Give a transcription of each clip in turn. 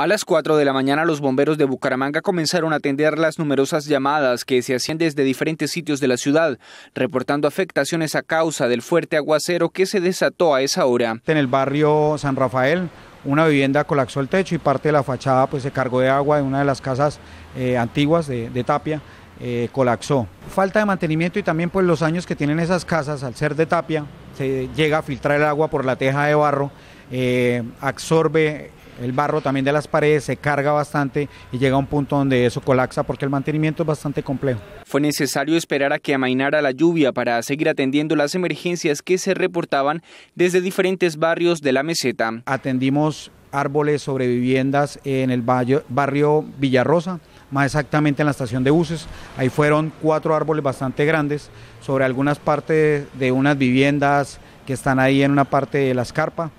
A las 4 de la mañana los bomberos de Bucaramanga comenzaron a atender las numerosas llamadas que se hacían desde diferentes sitios de la ciudad, reportando afectaciones a causa del fuerte aguacero que se desató a esa hora. En el barrio San Rafael, una vivienda colapsó el techo y parte de la fachada pues, se cargó de agua En una de las casas eh, antiguas de, tapia. Eh, colapsó. Falta de mantenimiento y también pues los años que tienen esas casas al ser de tapia, se llega a filtrar el agua por la teja de barro, eh, absorbe el barro también de las paredes se carga bastante y llega a un punto donde eso colapsa porque el mantenimiento es bastante complejo. Fue necesario esperar a que amainara la lluvia para seguir atendiendo las emergencias que se reportaban desde diferentes barrios de la meseta. Atendimos árboles sobre viviendas en el barrio, Villarrosa, más exactamente en la estación de buses. Ahí fueron cuatro árboles bastante grandes sobre algunas partes de unas viviendas que están ahí en una parte de la escarpa.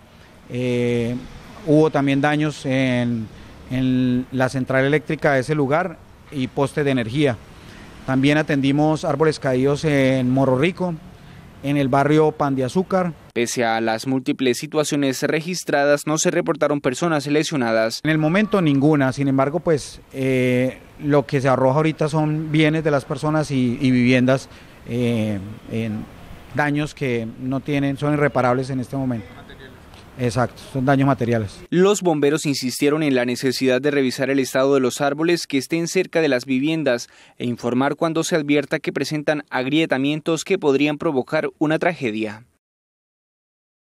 Eh, Hubo también daños en, la central eléctrica de ese lugar y poste de energía. También atendimos árboles caídos en Morro Rico, en el barrio Pan de Azúcar. Pese a las múltiples situaciones registradas, no se reportaron personas lesionadas. En el momento ninguna, sin embargo, pues eh, lo que se arroja ahorita son bienes de las personas y, viviendas eh, en daños que no tienen, son irreparables en este momento. Exacto, son daños materiales. Los bomberos insistieron en la necesidad de revisar el estado de los árboles que estén cerca de las viviendas e informar cuando se advierta que presentan agrietamientos que podrían provocar una tragedia.